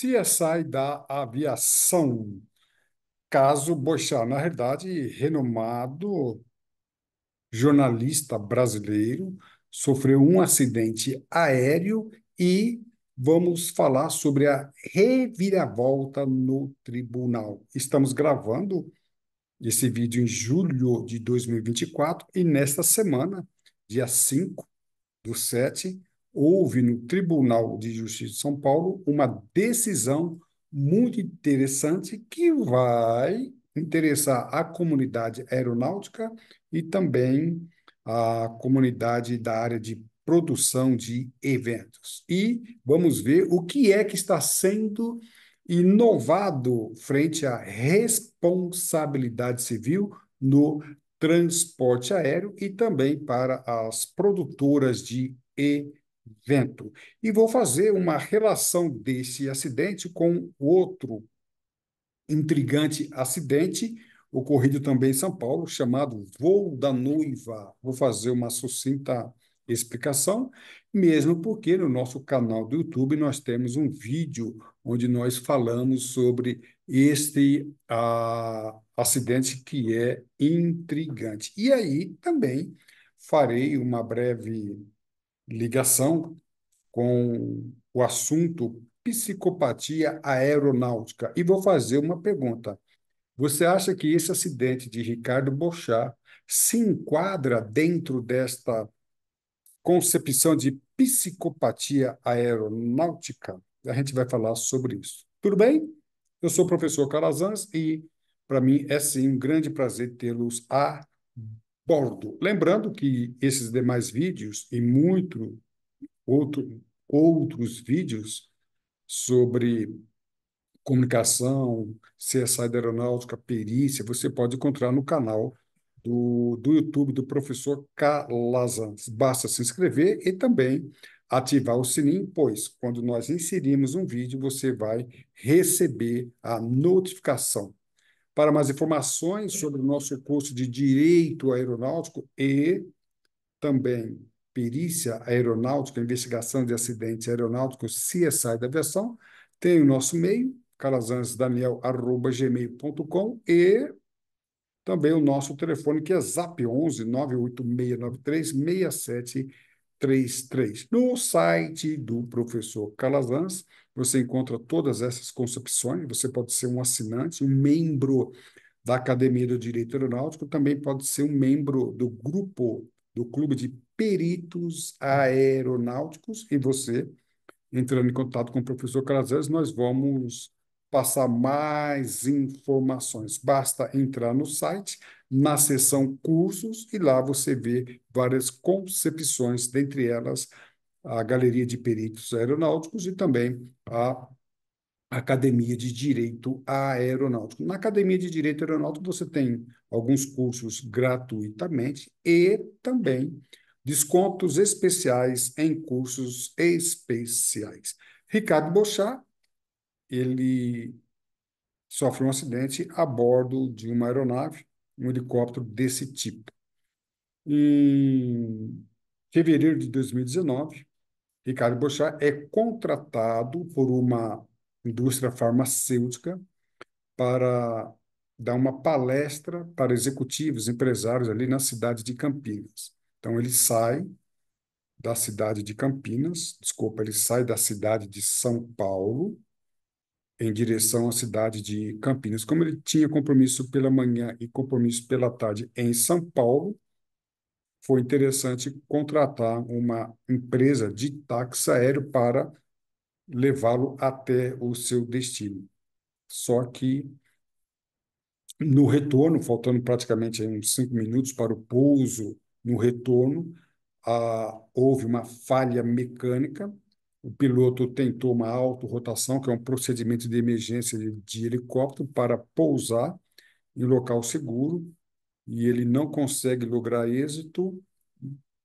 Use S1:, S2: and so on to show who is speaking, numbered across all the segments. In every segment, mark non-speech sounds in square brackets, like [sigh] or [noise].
S1: CSI da aviação. Caso Bochá, na verdade, renomado jornalista brasileiro, sofreu um acidente aéreo e vamos falar sobre a reviravolta no tribunal. Estamos gravando esse vídeo em julho de 2024 e nesta semana, dia 5 do 7, houve no Tribunal de Justiça de São Paulo uma decisão muito interessante que vai interessar a comunidade aeronáutica e também a comunidade da área de produção de eventos. E vamos ver o que é que está sendo inovado frente à responsabilidade civil no transporte aéreo e também para as produtoras de eventos vento. E vou fazer uma relação desse acidente com outro intrigante acidente ocorrido também em São Paulo, chamado Voo da Noiva. Vou fazer uma sucinta explicação, mesmo porque no nosso canal do YouTube nós temos um vídeo onde nós falamos sobre este acidente que é intrigante. E aí também farei uma breve ligação com o assunto psicopatia aeronáutica. E vou fazer uma pergunta. Você acha que esse acidente de Ricardo Bochá se enquadra dentro desta concepção de psicopatia aeronáutica? A gente vai falar sobre isso. Tudo bem? Eu sou o professor Calazans e para mim é sim um grande prazer tê-los a bordo. Lembrando que esses demais vídeos e muito outro, outros vídeos sobre comunicação, CSI é da aeronáutica, perícia, você pode encontrar no canal do, do YouTube do professor Calazans. Basta se inscrever e também ativar o sininho, pois quando nós inserimos um vídeo, você vai receber a notificação para mais informações sobre o nosso curso de Direito Aeronáutico e também Perícia Aeronáutica, Investigação de Acidentes Aeronáuticos, CSI da Aviação, tem o nosso e-mail, calazanzedaniel.gmail.com e também o nosso telefone, que é zap 11 98693 33. No site do professor Calazans, você encontra todas essas concepções. Você pode ser um assinante, um membro da Academia do Direito Aeronáutico, também pode ser um membro do grupo, do Clube de Peritos Aeronáuticos. E você, entrando em contato com o professor Calazans, nós vamos passar mais informações. Basta entrar no site na seção cursos, e lá você vê várias concepções, dentre elas a Galeria de Peritos Aeronáuticos e também a Academia de Direito Aeronáutico. Na Academia de Direito Aeronáutico você tem alguns cursos gratuitamente e também descontos especiais em cursos especiais. Ricardo Bochá, ele sofre um acidente a bordo de uma aeronave um helicóptero desse tipo. Em fevereiro de 2019, Ricardo Bochá é contratado por uma indústria farmacêutica para dar uma palestra para executivos, empresários ali na cidade de Campinas. Então ele sai da cidade de Campinas, desculpa, ele sai da cidade de São Paulo em direção à cidade de Campinas. Como ele tinha compromisso pela manhã e compromisso pela tarde em São Paulo, foi interessante contratar uma empresa de táxi aéreo para levá-lo até o seu destino. Só que no retorno, faltando praticamente uns cinco minutos para o pouso, no retorno, ah, houve uma falha mecânica o piloto tentou uma autorrotação, que é um procedimento de emergência de, de helicóptero, para pousar em local seguro, e ele não consegue lograr êxito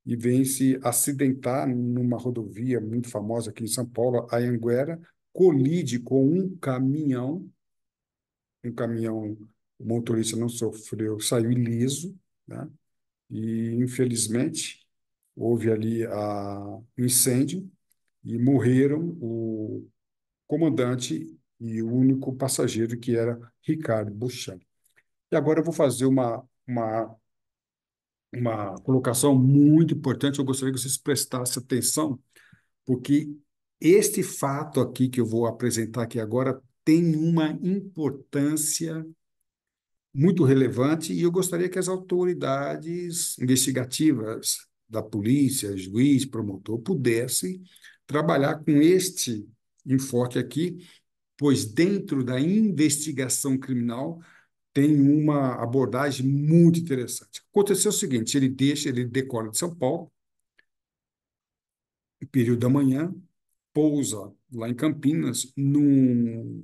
S1: e vem se acidentar numa rodovia muito famosa aqui em São Paulo, a Anguera, colide com um caminhão, um caminhão, o motorista não sofreu, saiu ileso, né? e infelizmente houve ali a incêndio, e morreram o comandante e o único passageiro, que era Ricardo Buchan. E agora eu vou fazer uma, uma, uma colocação muito importante, eu gostaria que vocês prestassem atenção, porque este fato aqui que eu vou apresentar aqui agora tem uma importância muito relevante e eu gostaria que as autoridades investigativas da polícia, juiz, promotor, pudessem trabalhar com este enfoque aqui, pois dentro da investigação criminal tem uma abordagem muito interessante. Aconteceu o seguinte, ele deixa, ele decola de São Paulo, período da manhã, pousa lá em Campinas, num,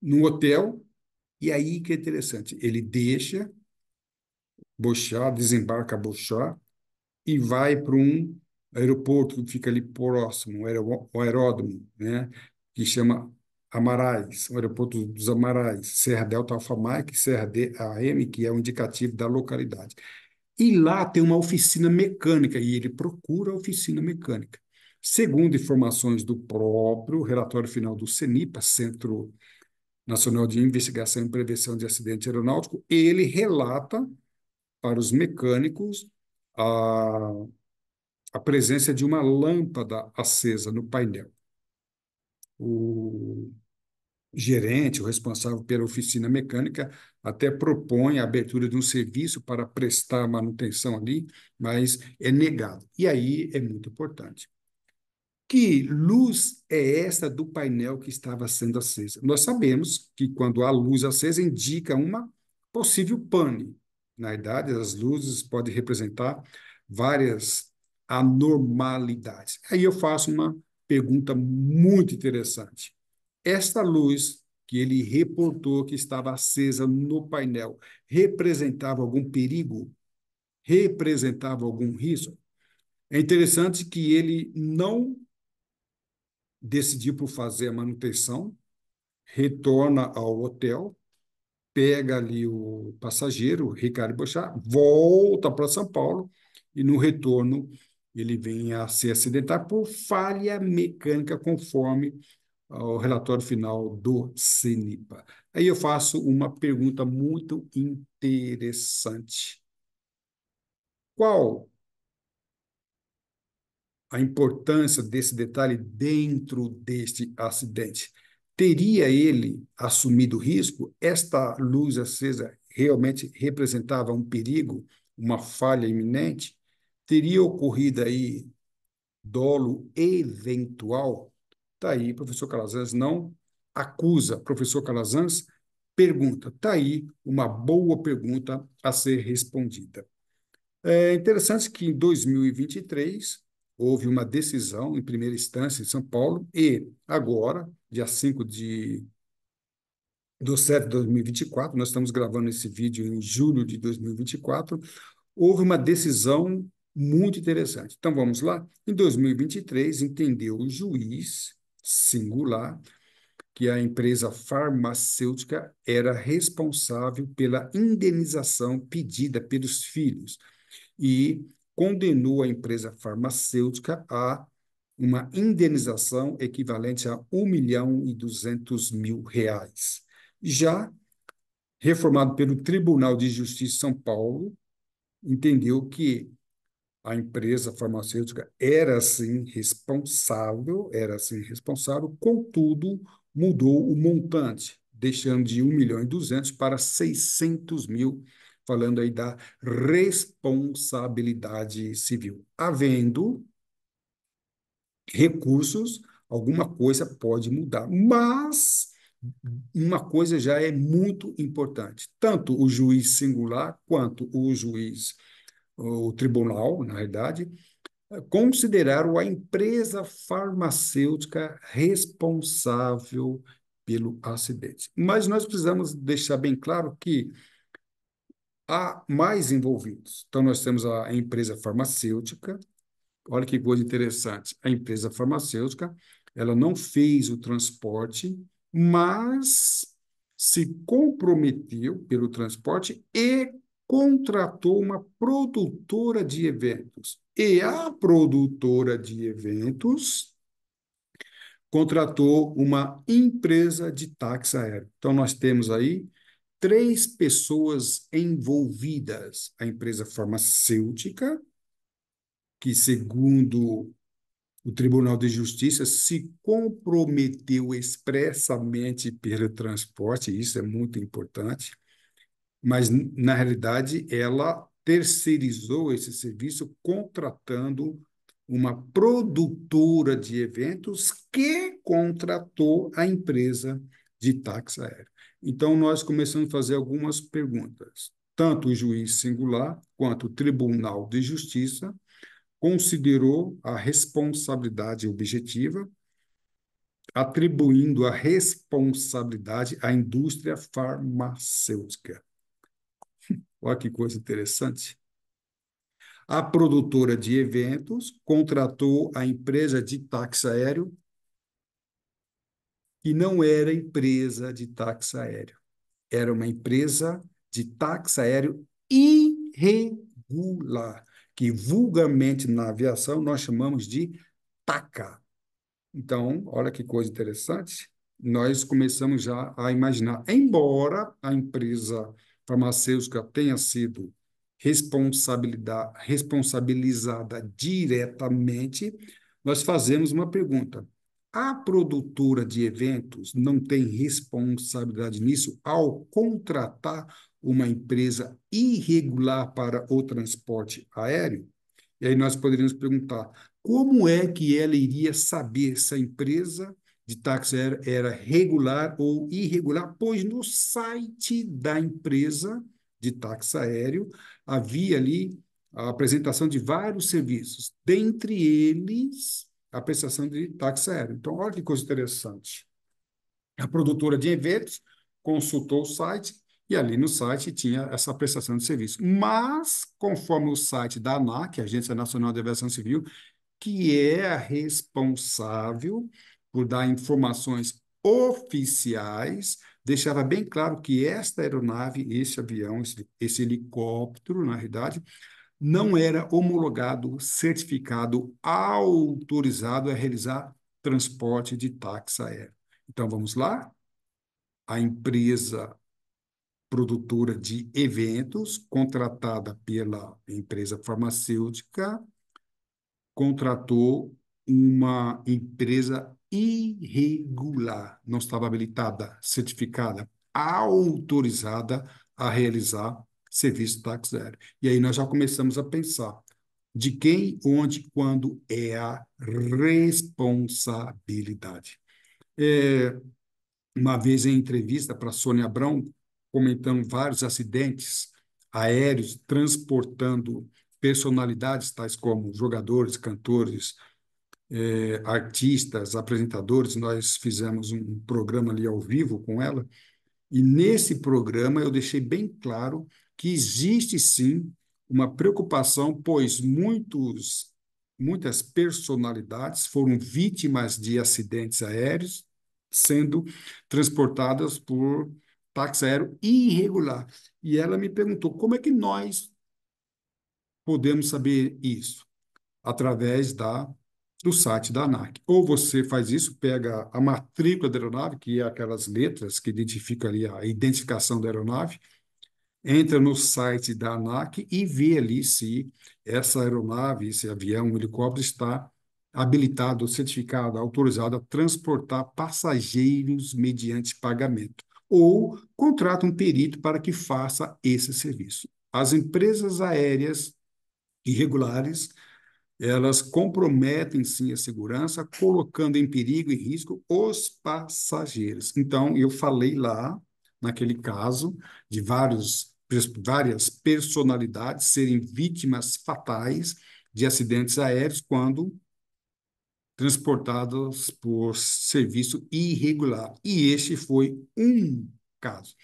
S1: num hotel, e aí que é interessante, ele deixa Bochá, desembarca Bochá e vai para um aeroporto que fica ali próximo, o aeródromo, né? que chama Amarais, o aeroporto dos Amarais, Serra Delta Alfamaic, Serra DAM, que é o um indicativo da localidade. E lá tem uma oficina mecânica, e ele procura a oficina mecânica. Segundo informações do próprio relatório final do CENIPA, Centro Nacional de Investigação e Prevenção de Acidente Aeronáutico, ele relata para os mecânicos a a presença de uma lâmpada acesa no painel. O gerente, o responsável pela oficina mecânica, até propõe a abertura de um serviço para prestar manutenção ali, mas é negado. E aí é muito importante. Que luz é essa do painel que estava sendo acesa? Nós sabemos que quando há luz acesa indica uma possível pane. Na idade, as luzes podem representar várias normalidade. Aí eu faço uma pergunta muito interessante. Esta luz que ele reportou que estava acesa no painel representava algum perigo? Representava algum risco? É interessante que ele não decidiu por fazer a manutenção, retorna ao hotel, pega ali o passageiro, o Ricardo Bochá, volta para São Paulo e no retorno ele vem a se acidentar por falha mecânica, conforme o relatório final do CENIPA. Aí eu faço uma pergunta muito interessante. Qual a importância desse detalhe dentro deste acidente? Teria ele assumido risco? Esta luz acesa realmente representava um perigo, uma falha iminente? teria ocorrido aí dolo eventual? Está aí, professor Calazans não acusa. Professor Calazans pergunta. Está aí uma boa pergunta a ser respondida. É interessante que em 2023 houve uma decisão em primeira instância em São Paulo e agora, dia 5 de do 7 de 2024, nós estamos gravando esse vídeo em julho de 2024, houve uma decisão muito interessante. Então vamos lá. Em 2023, entendeu o juiz singular que a empresa farmacêutica era responsável pela indenização pedida pelos filhos e condenou a empresa farmacêutica a uma indenização equivalente a 1 milhão e 200 mil reais. Já reformado pelo Tribunal de Justiça de São Paulo, entendeu que a empresa farmacêutica era sim responsável, era sim responsável, contudo, mudou o montante, deixando de 1 milhão e 200 para 600 mil, falando aí da responsabilidade civil. Havendo recursos, alguma coisa pode mudar, mas uma coisa já é muito importante, tanto o juiz singular quanto o juiz o tribunal, na realidade, consideraram a empresa farmacêutica responsável pelo acidente. Mas nós precisamos deixar bem claro que há mais envolvidos. Então, nós temos a empresa farmacêutica. Olha que coisa interessante. A empresa farmacêutica, ela não fez o transporte, mas se comprometeu pelo transporte e contratou uma produtora de eventos. E a produtora de eventos contratou uma empresa de táxi aéreo. Então, nós temos aí três pessoas envolvidas: a empresa farmacêutica, que, segundo o Tribunal de Justiça, se comprometeu expressamente pelo transporte, isso é muito importante mas na realidade ela terceirizou esse serviço contratando uma produtora de eventos que contratou a empresa de táxi aéreo. Então, nós começamos a fazer algumas perguntas. Tanto o juiz singular quanto o Tribunal de Justiça considerou a responsabilidade objetiva, atribuindo a responsabilidade à indústria farmacêutica. Olha que coisa interessante. A produtora de eventos contratou a empresa de táxi aéreo, que não era empresa de táxi aéreo, era uma empresa de táxi aéreo irregular, que vulgarmente na aviação nós chamamos de TACA. Então, olha que coisa interessante, nós começamos já a imaginar, embora a empresa farmacêutica tenha sido responsabilizada diretamente, nós fazemos uma pergunta. A produtora de eventos não tem responsabilidade nisso ao contratar uma empresa irregular para o transporte aéreo? E aí nós poderíamos perguntar: como é que ela iria saber se a empresa de táxi era, era regular ou irregular, pois no site da empresa de táxi aéreo havia ali a apresentação de vários serviços, dentre eles a prestação de táxi aéreo. Então, olha que coisa interessante. A produtora de eventos consultou o site e ali no site tinha essa prestação de serviço. Mas, conforme o site da ANAC, Agência Nacional de Aviação Civil, que é a responsável por dar informações oficiais, deixava bem claro que esta aeronave, esse avião, esse, esse helicóptero, na realidade, não era homologado, certificado, autorizado a realizar transporte de táxi aéreo. Então vamos lá? A empresa produtora de eventos, contratada pela empresa farmacêutica, contratou uma empresa irregular, não estava habilitada, certificada, autorizada a realizar serviço zero. E aí nós já começamos a pensar de quem, onde, quando é a responsabilidade. É, uma vez em entrevista para Sônia Abrão, comentando vários acidentes aéreos transportando personalidades tais como jogadores, cantores, é, artistas, apresentadores, nós fizemos um programa ali ao vivo com ela, e nesse programa eu deixei bem claro que existe sim uma preocupação, pois muitos, muitas personalidades foram vítimas de acidentes aéreos, sendo transportadas por táxi aéreo irregular. E ela me perguntou como é que nós podemos saber isso? Através da do site da ANAC. Ou você faz isso, pega a matrícula da aeronave, que é aquelas letras que identificam ali a identificação da aeronave, entra no site da ANAC e vê ali se essa aeronave, esse avião, um helicóptero está habilitado, certificado, autorizado a transportar passageiros mediante pagamento. Ou contrata um perito para que faça esse serviço. As empresas aéreas irregulares elas comprometem sim a segurança, colocando em perigo e risco os passageiros. Então, eu falei lá, naquele caso, de vários, várias personalidades serem vítimas fatais de acidentes aéreos quando transportadas por serviço irregular. E este foi um caso.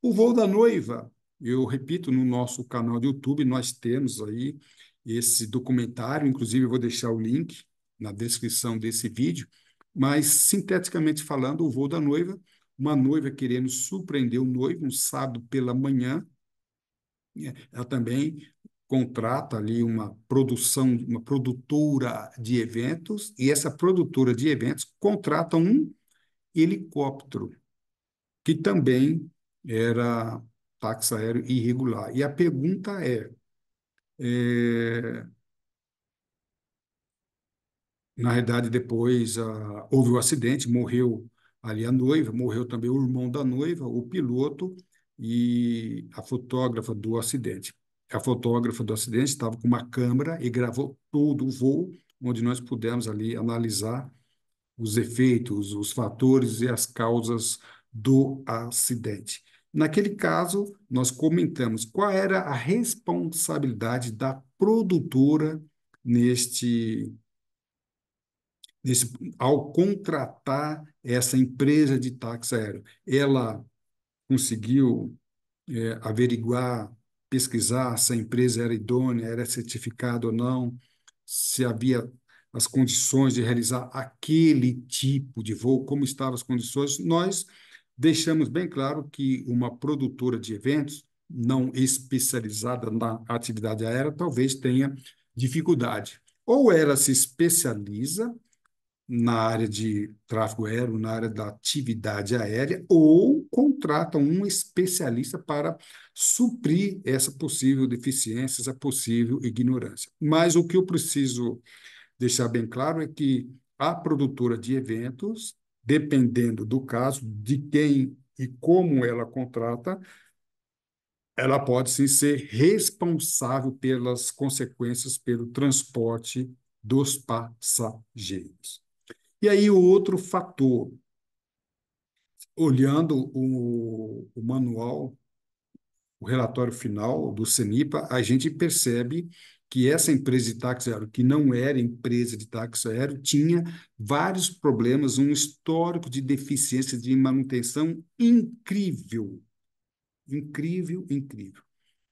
S1: O voo da noiva, eu repito, no nosso canal do YouTube, nós temos aí esse documentário, inclusive eu vou deixar o link na descrição desse vídeo, mas sinteticamente falando, o voo da noiva, uma noiva querendo surpreender o noivo um sábado pela manhã, né, ela também contrata ali uma produção, uma produtora de eventos, e essa produtora de eventos contrata um helicóptero, que também era táxi aéreo irregular. E a pergunta é: é... Na realidade, depois a... Ah, houve o um acidente, morreu ali a noiva, morreu também o irmão da noiva, o piloto e a fotógrafa do acidente. A fotógrafa do acidente estava com uma câmera e gravou todo o voo, onde nós pudemos ali analisar os efeitos, os fatores e as causas do acidente. Naquele caso, nós comentamos qual era a responsabilidade da produtora neste, ao contratar essa empresa de táxi aéreo. Ela conseguiu é, averiguar, pesquisar se a empresa era idônea, era certificada ou não, se havia as condições de realizar aquele tipo de voo, como estavam as condições. Nós Deixamos bem claro que uma produtora de eventos não especializada na atividade aérea talvez tenha dificuldade. Ou ela se especializa na área de tráfego aéreo, na área da atividade aérea, ou contrata um especialista para suprir essa possível deficiência, essa possível ignorância. Mas o que eu preciso deixar bem claro é que a produtora de eventos dependendo do caso, de quem e como ela contrata, ela pode sim ser responsável pelas consequências pelo transporte dos passageiros. E aí o outro fator, olhando o, o manual, o relatório final do CENIPA, a gente percebe que essa empresa de táxi aéreo, que não era empresa de táxi aéreo, tinha vários problemas, um histórico de deficiência de manutenção incrível. Incrível, incrível.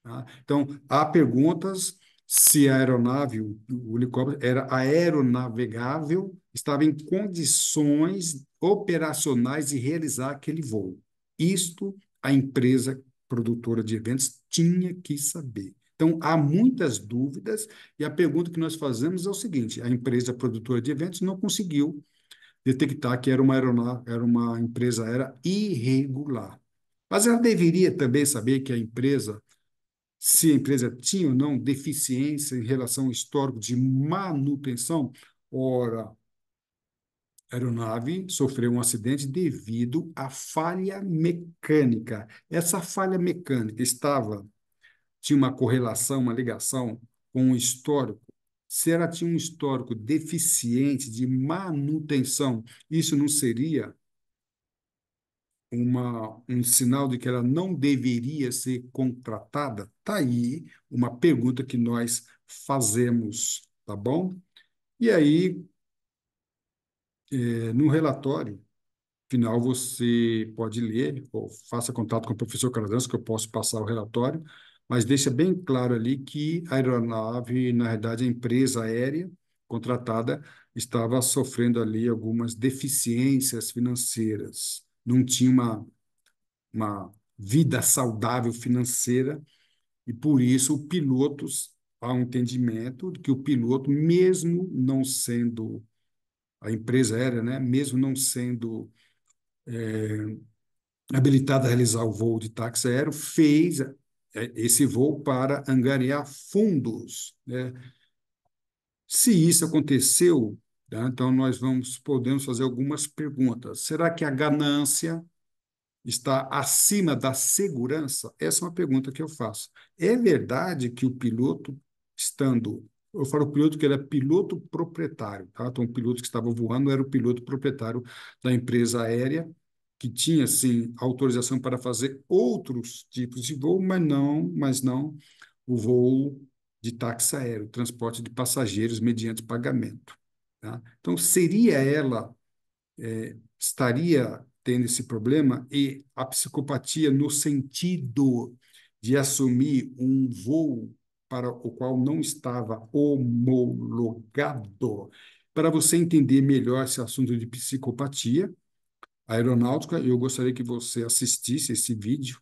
S1: Tá? Então, há perguntas se a aeronave, o, o helicóptero, era aeronavegável, estava em condições operacionais de realizar aquele voo. Isto a empresa produtora de eventos tinha que saber. Então, há muitas dúvidas, e a pergunta que nós fazemos é o seguinte: a empresa produtora de eventos não conseguiu detectar que era uma, aeronave, era uma empresa era irregular. Mas ela deveria também saber que a empresa, se a empresa tinha ou não deficiência em relação ao histórico de manutenção, ora, a aeronave sofreu um acidente devido à falha mecânica. Essa falha mecânica estava tinha uma correlação, uma ligação com o histórico? Se ela tinha um histórico deficiente de manutenção, isso não seria uma, um sinal de que ela não deveria ser contratada? Está aí uma pergunta que nós fazemos, tá bom? E aí, é, no relatório final, você pode ler, ou faça contato com o professor Cardanço, que eu posso passar o relatório, mas deixa bem claro ali que a aeronave, na verdade, a empresa aérea contratada estava sofrendo ali algumas deficiências financeiras, não tinha uma, uma vida saudável financeira e por isso o piloto há um entendimento de que o piloto, mesmo não sendo a empresa aérea, né, mesmo não sendo é, eh, habilitada a realizar o voo de táxi aéreo, fez é, esse voo para angariar fundos. Né? Se isso aconteceu, né, então nós vamos podemos fazer algumas perguntas. Será que a ganância está acima da segurança? Essa é uma pergunta que eu faço. É verdade que o piloto, estando. Eu falo piloto que era é piloto proprietário, tá? Então, o piloto que estava voando era o piloto proprietário da empresa aérea, que tinha sim autorização para fazer outros tipos de voo, mas não, mas não o voo de táxi aéreo, transporte de passageiros mediante pagamento. Tá? Então, seria ela, é, estaria tendo esse problema e a psicopatia no sentido de assumir um voo para o qual não estava homologado. Para você entender melhor esse assunto de psicopatia, aeronáutica. Eu gostaria que você assistisse esse vídeo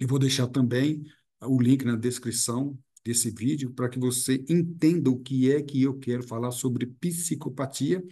S1: e vou deixar também o link na descrição desse vídeo para que você entenda o que é que eu quero falar sobre psicopatia.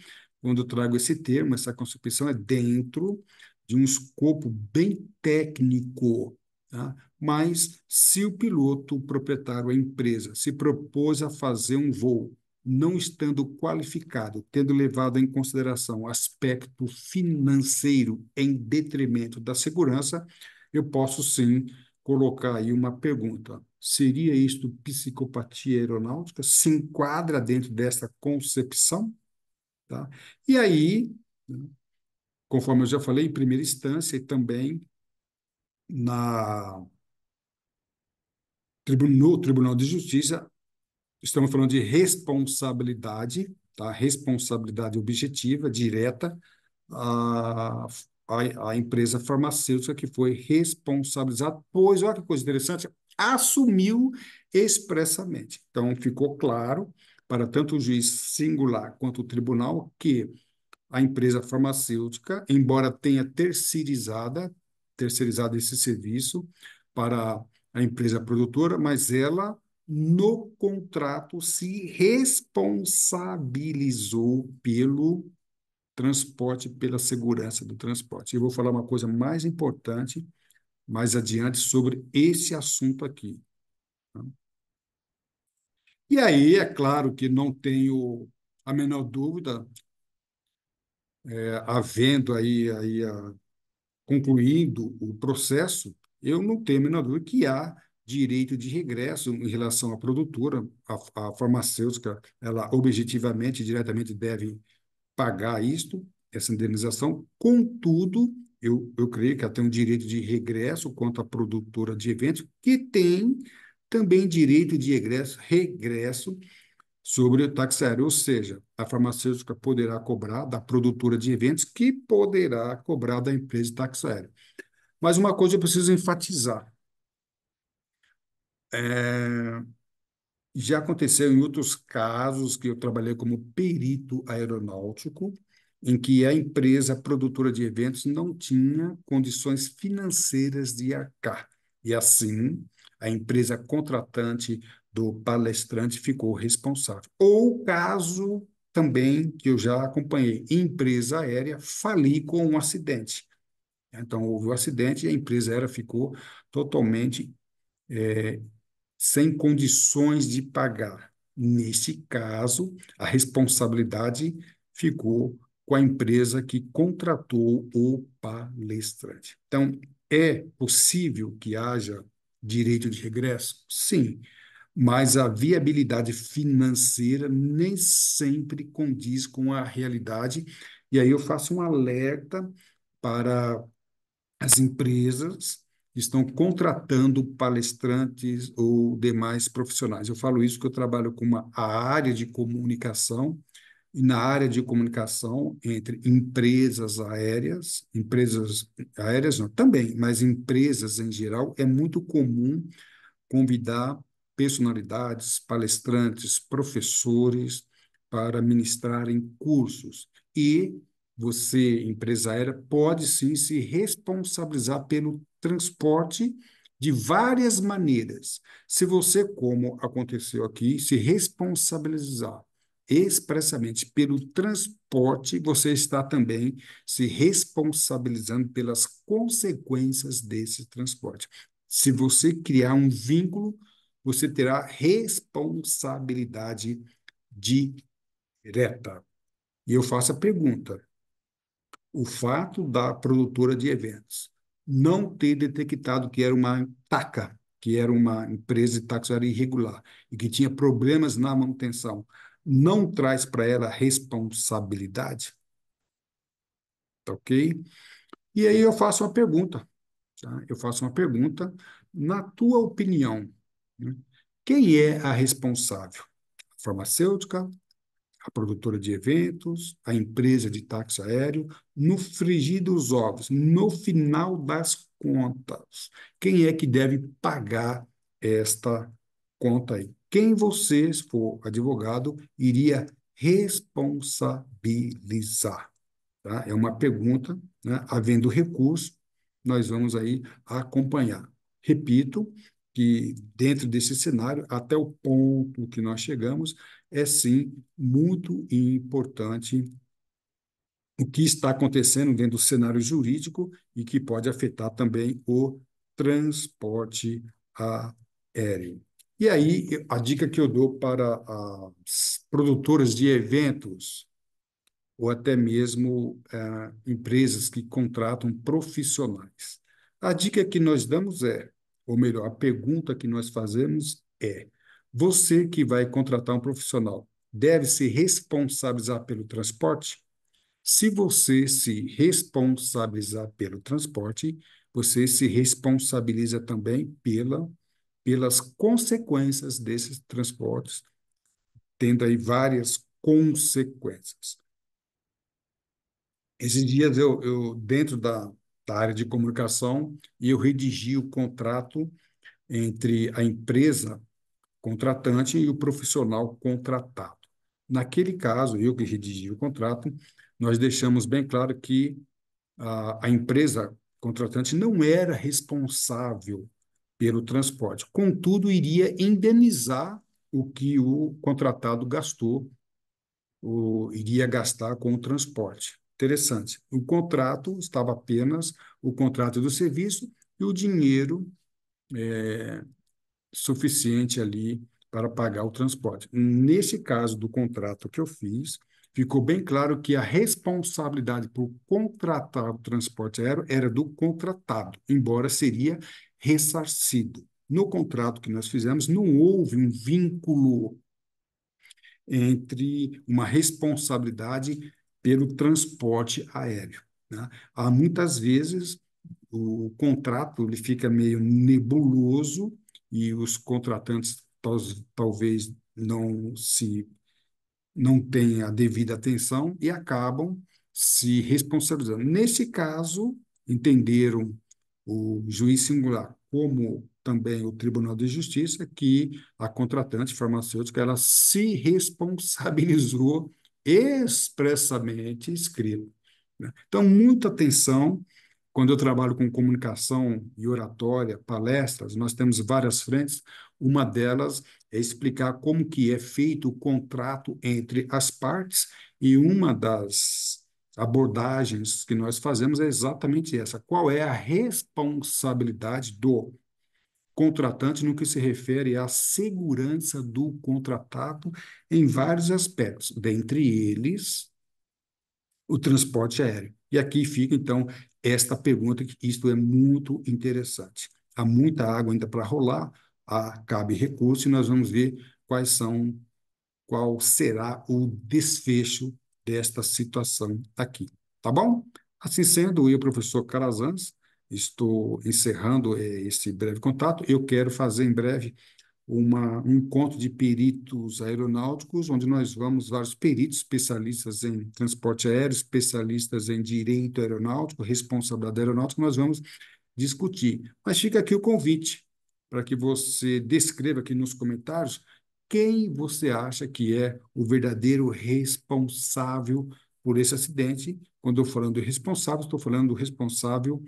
S1: Quando eu trago esse termo, essa concepção é dentro de um escopo bem técnico, tá? Mas se o piloto, o proprietário, a empresa, se propôs a fazer um voo não estando qualificado, tendo levado em consideração o aspecto financeiro em detrimento da segurança, eu posso sim colocar aí uma pergunta. Seria isto psicopatia aeronáutica? Se enquadra dentro dessa concepção? Tá? E aí, né, conforme eu já falei, em primeira instância e também na, no Tribunal de Justiça, Estamos falando de responsabilidade, tá? responsabilidade objetiva, direta, a, a, a empresa farmacêutica que foi responsabilizada, pois, olha que coisa interessante, assumiu expressamente. Então, ficou claro para tanto o juiz singular quanto o tribunal que a empresa farmacêutica, embora tenha terceirizada, terceirizado esse serviço para a empresa produtora, mas ela no contrato se responsabilizou pelo transporte, pela segurança do transporte. Eu vou falar uma coisa mais importante mais adiante sobre esse assunto aqui. Tá? E aí, é claro que não tenho a menor dúvida, é, havendo aí, aí a, concluindo o processo, eu não tenho a menor dúvida que há direito de regresso em relação à produtora, à, farmacêutica, ela objetivamente, diretamente deve pagar isto, essa indenização. Contudo, eu, eu creio que ela tem um direito de regresso quanto à produtora de eventos, que tem também direito de regresso, regresso sobre o taxário, ou seja, a farmacêutica poderá cobrar da produtora de eventos que poderá cobrar da empresa taxária. Mas uma coisa eu preciso enfatizar, é, já aconteceu em outros casos que eu trabalhei como perito aeronáutico, em que a empresa produtora de eventos não tinha condições financeiras de arcar. E assim, a empresa contratante do palestrante ficou responsável. Ou caso também que eu já acompanhei, empresa aérea falir com um acidente. Então, houve um acidente e a empresa aérea ficou totalmente é, sem condições de pagar. Neste caso, a responsabilidade ficou com a empresa que contratou o palestrante. Então, é possível que haja direito de regresso? Sim, mas a viabilidade financeira nem sempre condiz com a realidade. E aí eu faço um alerta para as empresas estão contratando palestrantes ou demais profissionais. Eu falo isso porque eu trabalho com uma área de comunicação, e na área de comunicação entre empresas aéreas, empresas aéreas não, também, mas empresas em geral, é muito comum convidar personalidades, palestrantes, professores para ministrarem cursos. E você, empresa aérea, pode sim se responsabilizar pelo transporte de várias maneiras. Se você, como aconteceu aqui, se responsabilizar expressamente pelo transporte, você está também se responsabilizando pelas consequências desse transporte. Se você criar um vínculo, você terá responsabilidade direta. E eu faço a pergunta: o fato da produtora de eventos não ter detectado que era uma TACA, que era uma empresa de taxaria irregular e que tinha problemas na manutenção, não traz para ela responsabilidade? Tá ok? E aí eu faço uma pergunta. Tá? Eu faço uma pergunta. Na tua opinião, né, quem é a responsável? A farmacêutica, a produtora de eventos, a empresa de táxi aéreo, no frigir dos ovos, no final das contas. Quem é que deve pagar esta conta aí? Quem você, se for advogado, iria responsabilizar? Tá? É uma pergunta, né? havendo recurso, nós vamos aí acompanhar. Repito que, dentro desse cenário, até o ponto que nós chegamos, é sim muito importante o que está acontecendo dentro do cenário jurídico e que pode afetar também o transporte aéreo. E aí, a dica que eu dou para as produtoras de eventos, ou até mesmo é, empresas que contratam profissionais. A dica que nós damos é, ou melhor, a pergunta que nós fazemos é: você que vai contratar um profissional deve se responsabilizar pelo transporte? Se você se responsabilizar pelo transporte, você se responsabiliza também pela, pelas consequências desses transportes, tendo aí várias consequências. Esses dias, eu, eu dentro da, da área de comunicação, eu redigi o contrato entre a empresa contratante e o profissional contratado. Naquele caso, eu que redigi o contrato, nós deixamos bem claro que a, a empresa contratante não era responsável pelo transporte, contudo, iria indenizar o que o contratado gastou, ou iria gastar com o transporte. Interessante. O contrato estava apenas o contrato do serviço e o dinheiro é, suficiente ali para pagar o transporte. Nesse caso do contrato que eu fiz, ficou bem claro que a responsabilidade por contratar o transporte aéreo era do contratado, embora seria ressarcido. No contrato que nós fizemos, não houve um vínculo entre uma responsabilidade pelo transporte aéreo. Né? Há muitas vezes o contrato ele fica meio nebuloso e os contratantes talvez não se não a devida atenção e acabam se responsabilizando. Nesse caso, entenderam o juiz singular como também o Tribunal de Justiça que a contratante farmacêutica ela se responsabilizou [laughs] expressamente escrito. Né? Então, muita atenção quando eu trabalho com comunicação e oratória, palestras, nós temos várias frentes. Uma delas é explicar como que é feito o contrato entre as partes e uma das abordagens que nós fazemos é exatamente essa. Qual é a responsabilidade do contratante no que se refere à segurança do contratado em vários aspectos, dentre eles o transporte aéreo. E aqui fica, então, esta pergunta, que isto é muito interessante. Há muita água ainda para rolar, há, cabe recurso, e nós vamos ver quais são, qual será o desfecho desta situação aqui. Tá bom? Assim sendo, eu, professor Carazans, estou encerrando eh, esse breve contato. Eu quero fazer em breve uma, um encontro de peritos aeronáuticos, onde nós vamos, vários peritos, especialistas em transporte aéreo, especialistas em direito aeronáutico, responsabilidade aeronáutica, nós vamos discutir. Mas fica aqui o convite para que você descreva aqui nos comentários quem você acha que é o verdadeiro responsável por esse acidente. Quando eu falando de responsável, estou falando do responsável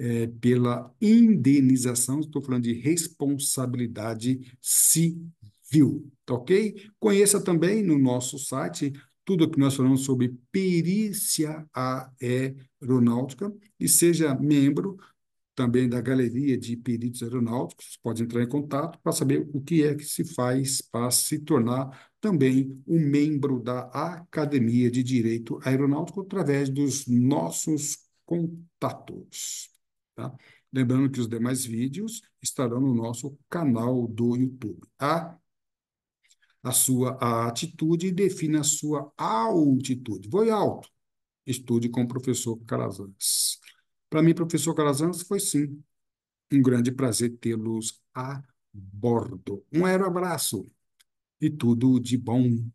S1: é, pela indenização, estou falando de responsabilidade civil, tá ok? Conheça também no nosso site tudo o que nós falamos sobre perícia aeronáutica e seja membro também da Galeria de Peritos Aeronáuticos, pode entrar em contato para saber o que é que se faz para se tornar também um membro da Academia de Direito Aeronáutico através dos nossos contatos. Tá? Lembrando que os demais vídeos estarão no nosso canal do YouTube. A, tá? a sua a atitude define a sua altitude. vou alto. Estude com o professor Calazans. Para mim, professor Calazans, foi sim um grande prazer tê-los a bordo. Um abraço e tudo de bom.